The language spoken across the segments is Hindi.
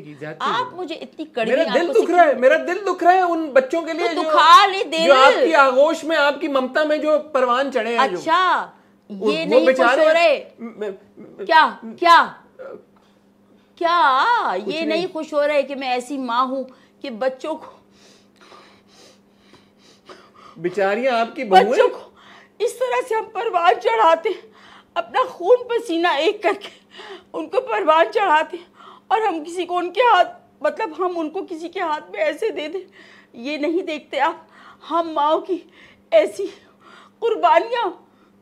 आप मुझे इतनी कड़ी मेरा दिल दुख रहा है मेरा दिल दुख रहा है उन बच्चों के तो लिए तो जो, जो आपकी आगोश में आपकी ममता में जो परवान चढ़े हैं अच्छा ये नहीं खुश हो रहे क्या क्या क्या ये नहीं खुश हो रहे कि मैं ऐसी माँ हूँ कि बच्चों को बेचारियां आपकी बच्चों को इस तरह से हम परवान चढ़ाते अपना खून पसीना एक करके उनको परवान चढ़ाते हैं और हम किसी को उनके हाथ मतलब हम उनको किसी के हाथ में ऐसे दे दें ये नहीं देखते आप हम माओ की ऐसी कुर्बानियाँ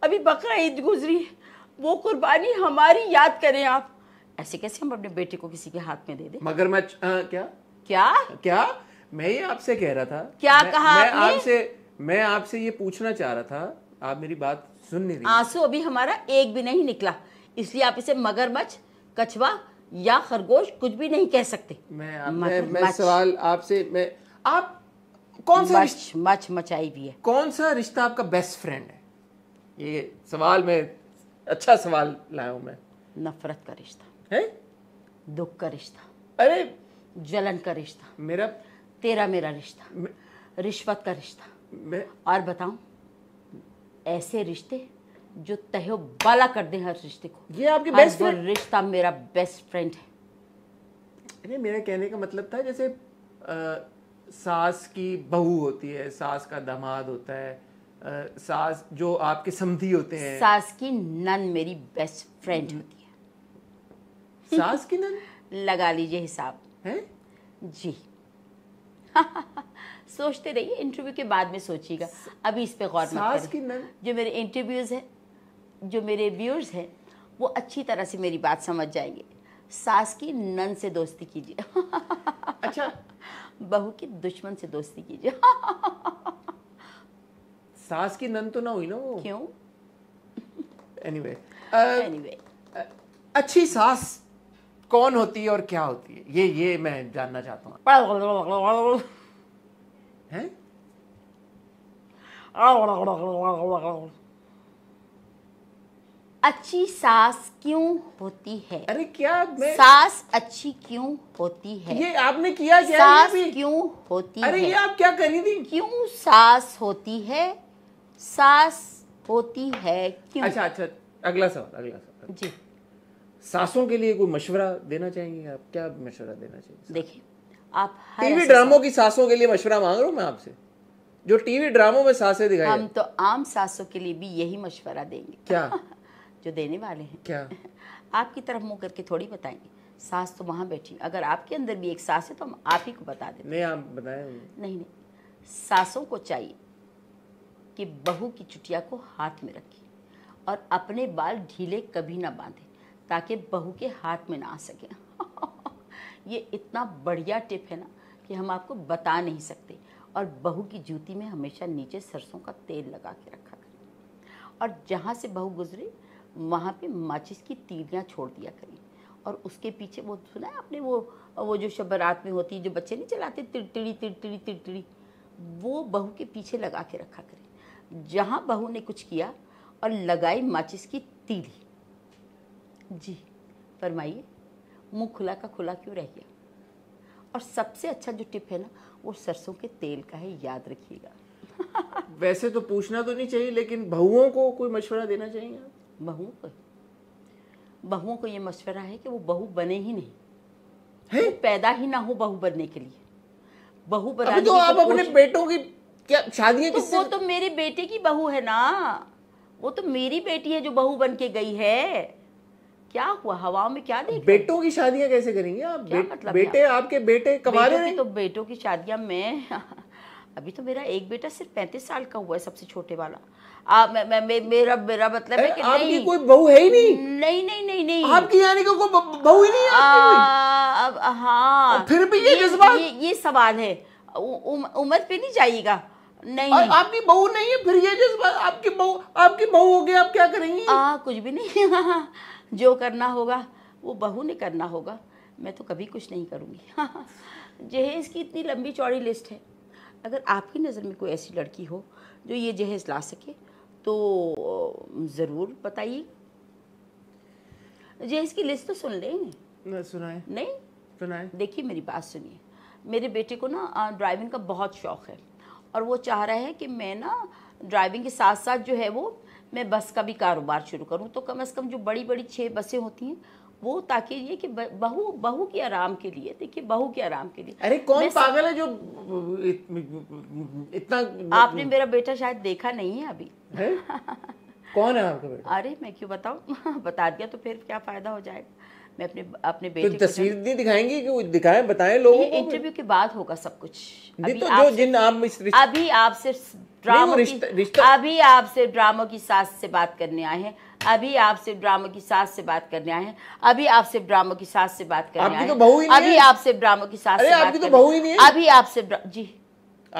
अभी बकरा ईद गुजरी वो कुर्बानी हमारी याद करें आप ऐसे कैसे हम अपने बेटे को किसी के हाथ में दे दें मगर मैं आ, क्या क्या क्या मैं ये आपसे कह रहा था क्या मैं, कहा मैं आपसे मैं आपसे ये पूछना चाह रहा था आप मेरी बात सुन नहीं रही आंसू अभी हमारा एक भी नहीं निकला इसलिए आप इसे मगरमच्छ कछवा या खरगोश कुछ भी नहीं कह सकते मैं आप, मैं, मैं सवाल आपसे मैं आप कौन सा मच मच मचाई भी है कौन सा रिश्ता आपका बेस्ट फ्रेंड है ये सवाल में अच्छा सवाल लाया हूँ मैं नफरत का रिश्ता है दुख का रिश्ता अरे जलन का रिश्ता मेरा तेरा मेरा रिश्ता रिश्वत का रिश्ता मैं और बताऊं ऐसे रिश्ते जो तहो बाला कर दे हर रिश्ते को ये आपके बेस्ट फ्रेंड रिश्ता मेरा बेस्ट फ्रेंड है नहीं मेरा कहने का मतलब था जैसे आ, सास की बहू होती है सास का दामाद होता है आ, सास जो आपके समधी होते हैं सास की नन मेरी बेस्ट फ्रेंड होती है सास की नन लगा लीजिए हिसाब है जी सोचते रहिए इंटरव्यू के बाद में सोचिएगा अभी इस पे गौर मत करें जो मेरे इंटरव्यूज हैं जो मेरे व्यूअर्स हैं वो अच्छी तरह से मेरी बात समझ जाएंगे सास की नन से दोस्ती कीजिए अच्छा बहू की दुश्मन से दोस्ती कीजिए सास की नन तो ना हुई ना वो क्यों एनीवे anyway, एनीवे anyway. अच्छी सास कौन होती है और क्या होती है ये ये मैं जानना चाहता हूँ हैं अच्छी सास क्यों होती है अरे क्या मैं... सास अच्छी क्यों होती है ये आपने किया क्या सास ये क्यों होती अरे है? अरे ये आप क्या करी थी क्यों सास होती है सास होती है क्यों अच्छा अच्छा अगला सवाल अगला सवाल जी सासों के लिए कोई मशवरा देना चाहेंगे आप क्या मशवरा देना चाहिए देखिए आप टीवी ड्रामों की सासों के लिए मशवरा मांग रहा हूँ मैं आपसे जो टीवी ड्रामों में सासे दिखाई हम तो आम सासों के लिए भी यही मशवरा देंगे क्या जो देने वाले हैं क्या आपकी तरफ मुंह करके थोड़ी बताएंगे सास तो वहाँ बैठी अगर आपके अंदर भी एक सास है तो हम आप ही को बता देते नहीं आप बताए नहीं नहीं सासों को चाहिए कि बहू की चुटिया को हाथ में रखें और अपने बाल ढीले कभी ना बांधे ताकि बहू के हाथ में ना आ सके ये इतना बढ़िया टिप है ना कि हम आपको बता नहीं सकते और बहू की जूती में हमेशा नीचे सरसों का तेल लगा के रखा करें और जहाँ से बहू गुजरे वहाँ पे माचिस की तीलियाँ छोड़ दिया करें और उसके पीछे वो सुना है आपने वो वो जो शब रात में होती है जो बच्चे नहीं चलाते तिड़तिड़ी तिड़तिड़ी तिड़तिड़ी वो बहू के पीछे लगा के रखा करें जहाँ बहू ने कुछ किया और लगाई माचिस की तीली जी फरमाइए मुंह खुला का खुला क्यों रह गया और सबसे अच्छा जो टिप है ना वो सरसों के तेल का है याद रखिएगा वैसे तो पूछना तो नहीं चाहिए लेकिन बहुओं को कोई मशवरा देना चाहिए आप बहुओं को बहुओं को ये मशवरा है कि वो बहू बने ही नहीं है? वो पैदा ही ना हो बहू बनने के लिए बहू बनाने तो आप तो अपने बेटों की क्या शादी है तो वो तो मेरे बेटे की बहू है ना वो तो मेरी बेटी है जो बहू बन के गई है क्या हुआ हवा में क्या देख बेटों की शादियां कैसे करेंगे आप बे, मतलब बेटे आपके बेटे कमा रहे हैं तो बेटों की शादियां मैं अभी तो मेरा एक बेटा सिर्फ पैंतीस साल का हुआ है सबसे छोटे वाला आ, मैं, मैं, मैं, मेरा मेरा मतलब है कि नहीं कोई बहू है ही नहीं नहीं नहीं नहीं नहीं आपकी यानी को कोई बहू ही नहीं है अब हाँ फिर भी ये जज्बा ये, ये सवाल है उम्र पे नहीं जाइएगा नहीं और आपकी बहू नहीं है फिर ये जज्बा आपकी बहू आपकी बहू हो गई आप क्या करेंगी हाँ कुछ भी नहीं जो करना होगा वो बहू ने करना होगा मैं तो कभी कुछ नहीं करूँगी जहेज की इतनी लंबी चौड़ी लिस्ट है अगर आपकी नज़र में कोई ऐसी लड़की हो जो ये जहेज ला सके तो ज़रूर बताइए जहेज की लिस्ट तो सुन लें सुनाए नहीं सुनाए देखिए मेरी बात सुनिए मेरे बेटे को ना ड्राइविंग का बहुत शौक़ है और वो चाह रहा है कि मैं ना ड्राइविंग के साथ साथ जो है वो मैं बस का भी कारोबार शुरू करूँ तो कम अज़ कम जो बड़ी बड़ी छः बसें होती हैं वो ताकि ये कि बहू बहू के आराम के लिए देखिए बहू के आराम के लिए अरे कौन पागल है जो इत, इतना आपने मेरा बेटा शायद देखा नहीं है अभी है? कौन है आपका बेटा अरे मैं क्यों बताऊँ बता दिया तो फिर क्या फायदा हो जाएगा मैं अपने अपने तो बेटे तो तस्वीर नहीं दिखाएंगी कि दिखाएं बताएं लोगों को इंटरव्यू के बाद होगा सब कुछ अभी तो जो जिन आप इस अभी आपसे ड्रामा अभी आपसे ड्रामा की सास से बात करने आए हैं अभी आप सिर्फ ड्रामो की सास से बात करने आए हैं अभी आप सिर्फ ड्रामो की सास से बात करने आए तो हैं अभी आप सिर्फ ड्रामो की सास से बात तो बहू ही नहीं अभी आपसे तो जी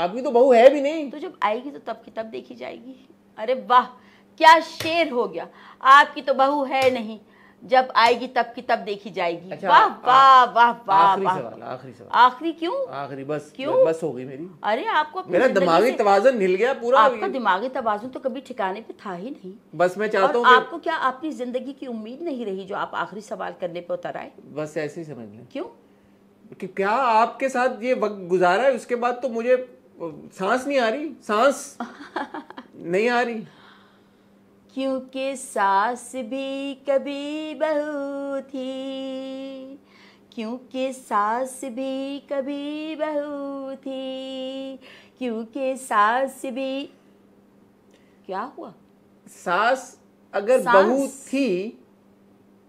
आपकी तो बहू है भी नहीं तो जब आएगी तो तब की तब देखी जाएगी अरे वाह क्या शेर हो गया आपकी तो बहू है नहीं जब आएगी तब की तब देखी जाएगी अच्छा, वाह वाह वाह वाह आखिरी सवाल आखिरी क्यों आखिरी बस क्यों बस हो गई मेरी अरे आपको मेरा दिमागी तवाजन हिल गया पूरा आपका दिमागी तवाजन तो कभी ठिकाने पे था ही नहीं बस मैं चाहता हूँ आपको क्या अपनी जिंदगी की उम्मीद नहीं रही जो आप आखिरी सवाल करने पे उतर आए बस ऐसे ही समझ लें क्यों कि क्या आपके साथ ये वक्त गुजारा है उसके बाद तो मुझे सांस नहीं आ रही सांस नहीं आ रही क्योंकि सास भी कभी बहू थी क्योंकि सास भी कभी बहू थी क्योंकि सास भी क्या हुआ सास अगर बहू थी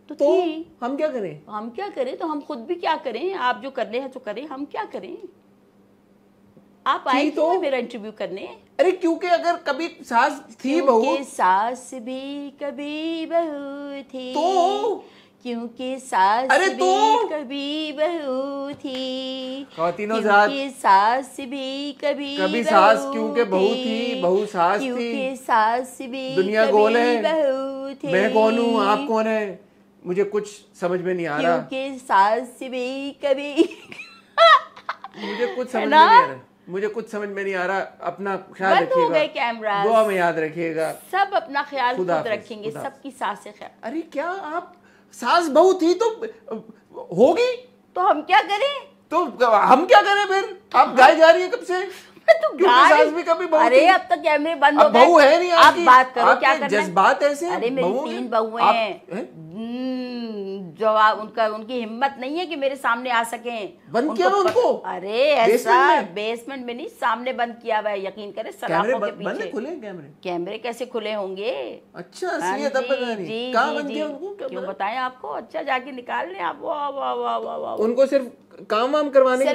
तो, तो थी हम क्या करें हम क्या करें तो हम खुद भी क्या करें आप जो कर रहे हैं तो करें हम क्या करें आप आए तो मेरा इंटरव्यू करने अरे क्योंकि अगर कभी सास थी बहू सास भी कभी बहू थी तो क्योंकि सास अरे तो? कभी बहू थी क्योंकि सास भी कभी कभी सास क्योंकि बहू थी बहू सास थी क्योंकि सास भी दुनिया गोल है बहू थी मैं कौन हूँ आप कौन है मुझे कुछ समझ में नहीं आ रहा क्योंकि सास भी कभी मुझे कुछ समझ में नहीं आ रहा मुझे कुछ समझ में नहीं आ रहा अपना ख्याल रखिएगा दुआ में याद रखिएगा सब अपना ख्याल खुद रखेंगे सबकी सांसें ख्याल अरे क्या आप सास बहू थी तो होगी तो हम क्या करें तो हम क्या करें फिर आप हाँ। गाय जा रही है कब से तो अरे अब तक तो कैमरे बंद हो गए बहू है नहीं आप बात करो क्या जज्बात ऐसे अरे मेरी तीन हैं जवाब उनका उनकी हिम्मत नहीं है कि मेरे सामने आ सके बंद किया उनको, उनको अरे ऐसा बेसमेंट में नहीं सामने बंद किया हुआ है यकीन करे सलाखों के पीछे खुले कैमरे कैमरे कैसे खुले होंगे अच्छा हाँ जी जी क्यों बताएं आपको अच्छा जाके निकाल लें आप वाह वाह वाह वाह उनको सिर्फ काम वाम करवाने